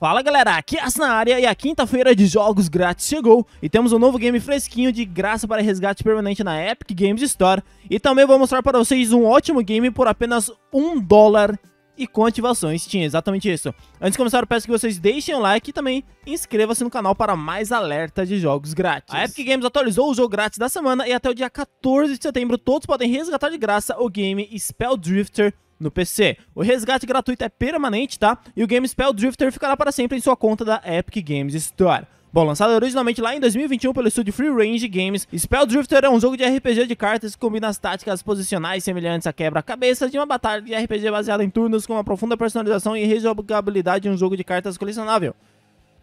Fala galera, aqui é a na área e a quinta-feira de jogos grátis chegou e temos um novo game fresquinho de graça para resgate permanente na Epic Games Store e também vou mostrar para vocês um ótimo game por apenas um dólar e com ativações, tinha exatamente isso. Antes de começar, eu peço que vocês deixem o like e também inscreva-se no canal para mais alertas de jogos grátis. A Epic Games atualizou o jogo grátis da semana e até o dia 14 de setembro todos podem resgatar de graça o game Spell Drifter no PC. O resgate gratuito é permanente, tá? E o game Spell Drifter ficará para sempre em sua conta da Epic Games Store. Bom, lançado originalmente lá em 2021 pelo estúdio Free Range Games, Spell Drifter é um jogo de RPG de cartas que combina as táticas posicionais semelhantes a quebra-cabeça de uma batalha de RPG baseada em turnos com uma profunda personalização e rejogabilidade de um jogo de cartas colecionável.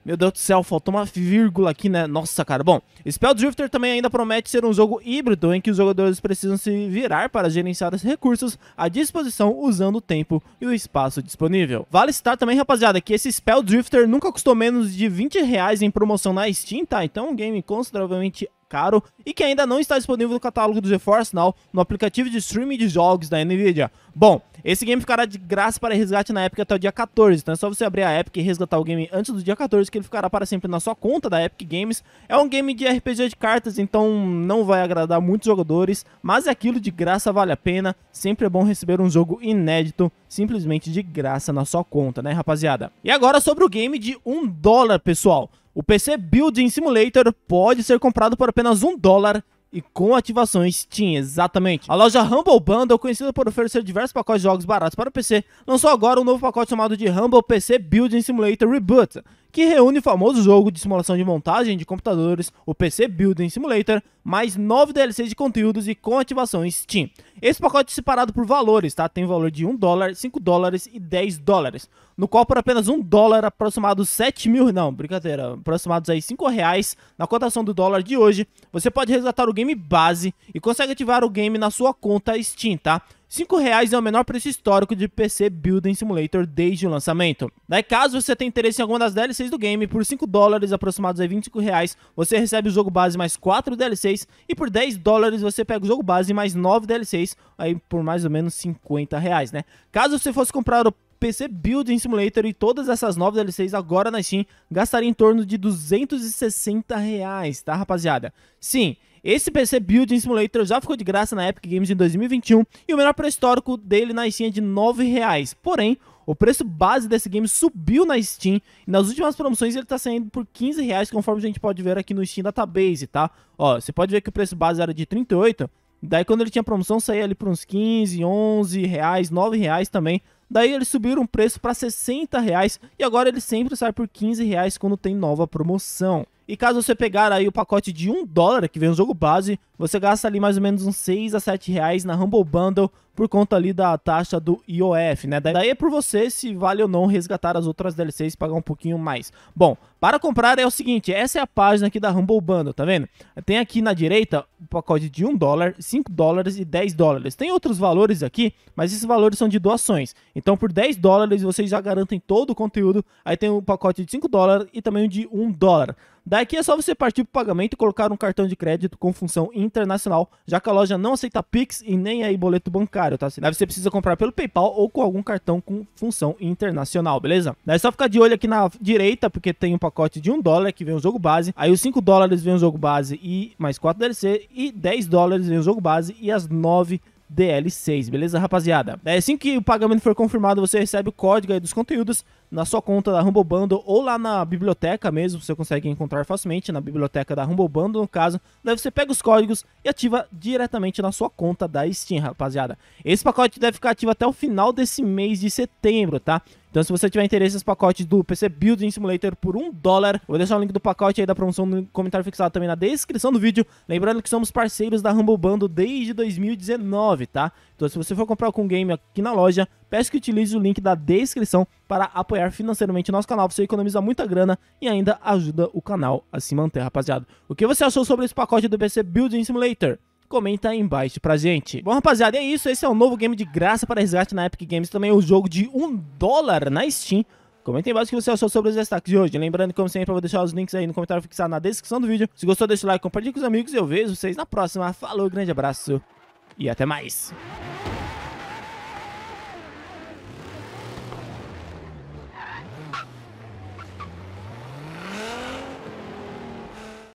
Meu Deus do céu, faltou uma vírgula aqui, né? Nossa, cara. Bom, Spell Drifter também ainda promete ser um jogo híbrido em que os jogadores precisam se virar para gerenciar os recursos à disposição usando o tempo e o espaço disponível. Vale citar também, rapaziada, que esse Spell Drifter nunca custou menos de 20 reais em promoção na Steam, tá? Então um game consideravelmente caro e que ainda não está disponível no catálogo do GeForce Now no aplicativo de streaming de jogos da Nvidia. Bom, esse game ficará de graça para resgate na Epic até o dia 14, então é só você abrir a Epic e resgatar o game antes do dia 14 que ele ficará para sempre na sua conta da Epic Games. É um game de RPG de cartas, então não vai agradar muitos jogadores, mas é aquilo de graça vale a pena, sempre é bom receber um jogo inédito simplesmente de graça na sua conta, né, rapaziada? E agora sobre o game de 1 dólar, pessoal. O PC Building Simulator pode ser comprado por apenas um dólar e com ativações Steam, exatamente. A loja Humble Bundle, conhecida por oferecer diversos pacotes de jogos baratos para o PC, lançou agora um novo pacote chamado de Humble PC Building Simulator Reboot, que reúne o famoso jogo de simulação de montagem de computadores, o PC Building Simulator, mais 9 DLCs de conteúdos e com ativação Steam. Esse pacote é separado por valores, tá? Tem valor de 1 dólar, 5 dólares e 10 dólares. No qual por apenas 1 dólar, aproximado 7 mil, não, brincadeira, aproximados aí 5 reais, na cotação do dólar de hoje, você pode resgatar o game base e consegue ativar o game na sua conta Steam, tá? R$ 5,00 é o menor preço histórico de PC Building Simulator desde o lançamento. Daí caso você tenha interesse em alguma das DLCs do game, por 5 dólares aproximados a você recebe o jogo base mais 4 DLCs e por 10 dólares você pega o jogo base mais 9 DLCs, aí por mais ou menos R$ reais, né? Caso você fosse comprar o PC Building Simulator e todas essas novas DLCs agora na Steam gastaria em torno de R$ reais, tá rapaziada? Sim, esse PC Building Simulator já ficou de graça na Epic Games em 2021 e o melhor preço histórico dele na Steam é de R$ 9,00. Porém, o preço base desse game subiu na Steam e nas últimas promoções ele está saindo por 15 15,00, conforme a gente pode ver aqui no Steam Database, tá? Ó, você pode ver que o preço base era de R$ 38, daí quando ele tinha promoção saía ali por uns 15, 11 reais, 9 reais também. Daí eles subiram o preço para 60 reais e agora ele sempre sai por 15 reais quando tem nova promoção. E caso você pegar aí o pacote de 1 dólar que vem no jogo base, você gasta ali mais ou menos uns 6 a 7 reais na Humble Bundle por conta ali da taxa do IOF, né? Daí é por você se vale ou não resgatar as outras DLCs e pagar um pouquinho mais. Bom, para comprar é o seguinte, essa é a página aqui da Humble Bundle, tá vendo? Tem aqui na direita o pacote de 1 dólar, 5 dólares e 10 dólares. Tem outros valores aqui, mas esses valores são de doações. Então por 10 dólares vocês já garantem todo o conteúdo. Aí tem o pacote de 5 dólares e também o de 1 dólar. Daqui é só você partir para o pagamento e colocar um cartão de crédito com função internacional, já que a loja não aceita Pix e nem aí boleto bancário monetário, tá? Deve você precisa comprar pelo PayPal ou com algum cartão com função internacional, beleza? Daí é só ficar de olho aqui na direita, porque tem um pacote de 1 dólar que vem o jogo base, aí os 5 dólares vem o jogo base e mais 4 DLC, e 10 dólares vem o jogo base e as 9 DL6, beleza, rapaziada? é assim que o pagamento for confirmado, você recebe o código aí dos conteúdos na sua conta da Humble Bundle ou lá na biblioteca mesmo, você consegue encontrar facilmente na biblioteca da Humble Bundle, no caso. Daí você pega os códigos e ativa diretamente na sua conta da Steam, rapaziada. Esse pacote deve ficar ativo até o final desse mês de setembro, tá? Então, se você tiver interesse nos pacotes do PC Building Simulator por um dólar, vou deixar o link do pacote aí da promoção no comentário fixado também na descrição do vídeo. Lembrando que somos parceiros da Rumble Bando desde 2019, tá? Então, se você for comprar algum game aqui na loja, peço que utilize o link da descrição para apoiar financeiramente nosso canal. Você economiza muita grana e ainda ajuda o canal a se manter, rapaziada. O que você achou sobre esse pacote do PC Building Simulator? comenta aí embaixo pra gente. Bom, rapaziada, é isso. Esse é um novo game de graça para resgate na Epic Games. Também o é um jogo de 1 dólar na Steam. Comenta aí embaixo o que você achou sobre os destaques de hoje. Lembrando como sempre, eu vou deixar os links aí no comentário fixado na descrição do vídeo. Se gostou, deixa o like, compartilha com os amigos e eu vejo vocês na próxima. Falou, grande abraço e até mais.